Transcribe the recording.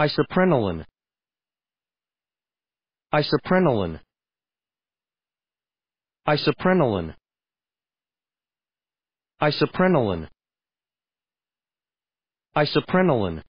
Isoprenaline Isoprenaline Isoprenaline Isoprenaline Isoprenaline